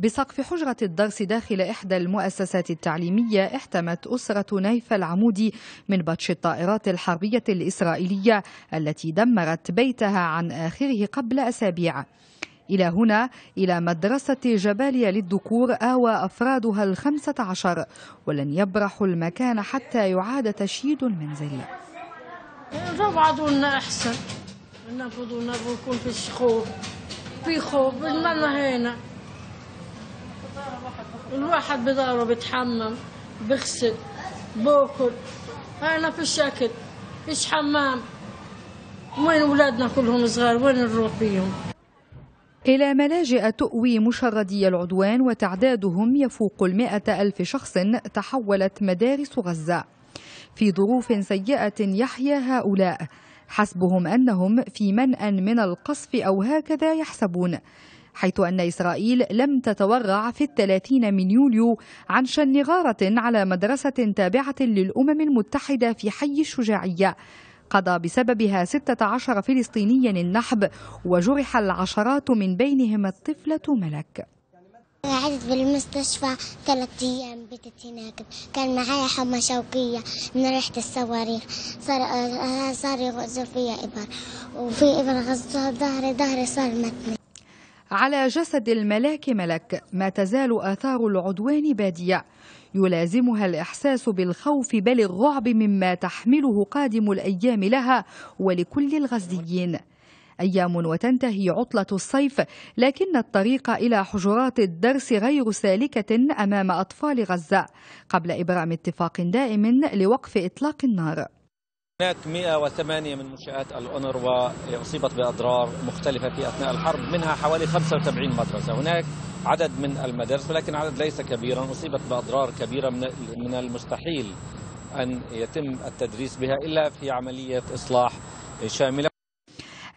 بسقف حجرة الدرس داخل إحدى المؤسسات التعليمية احتمت أسرة نيف العمودي من بطش الطائرات الحربية الإسرائيلية التي دمرت بيتها عن آخره قبل أسابيع إلى هنا إلى مدرسة جباليا للذكور آوى أفرادها الخمسة عشر ولن يبرحوا المكان حتى يعاد تشييد المنزل بعضنا أحسن نفضل ونكون في الشخور في خوف المنى هنا الواحد بداره بيتحمم بغسل باكل انا في الشكل فيش حمام وين اولادنا كلهم صغار وين نروح بيهم إلى ملاجئ تؤوي مشردي العدوان وتعدادهم يفوق المائة ألف شخص تحولت مدارس غزة في ظروف سيئة يحيا هؤلاء حسبهم أنهم في منأى من القصف أو هكذا يحسبون حيث أن إسرائيل لم تتورع في الثلاثين من يوليو عن شن غارة على مدرسة تابعة للأمم المتحدة في حي الشجاعية قضى بسببها 16 فلسطينيا النحب وجرح العشرات من بينهم الطفلة ملك قعدت بالمستشفى ثلاثة أيام بيتت هناك كان معايا حمى شوكية من ريحة الصواريخ صار آه، صار يغزو فيا إبر وفي إبر غزو ظهري ظهري صار متني على جسد الملاك ملك ما تزال آثار العدوان بادية يلازمها الإحساس بالخوف بل الرعب مما تحمله قادم الأيام لها ولكل الغزيين أيام وتنتهي عطلة الصيف لكن الطريق إلى حجرات الدرس غير سالكة أمام أطفال غزة قبل إبرام اتفاق دائم لوقف إطلاق النار هناك 108 من منشآت الأونروا أصيبت بأضرار مختلفة في أثناء الحرب منها حوالي 75 مدرسة هناك عدد من المدارس ولكن عدد ليس كبيرا أصيبت بأضرار كبيرة من المستحيل أن يتم التدريس بها إلا في عملية إصلاح شاملة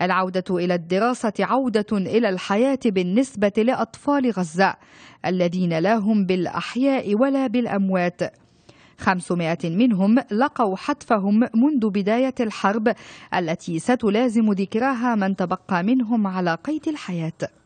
العودة إلى الدراسة عودة إلى الحياة بالنسبة لأطفال غزة الذين لا هم بالأحياء ولا بالأموات 500 منهم لقوا حتفهم منذ بداية الحرب التي ستلازم ذكراها من تبقى منهم على قيد الحياة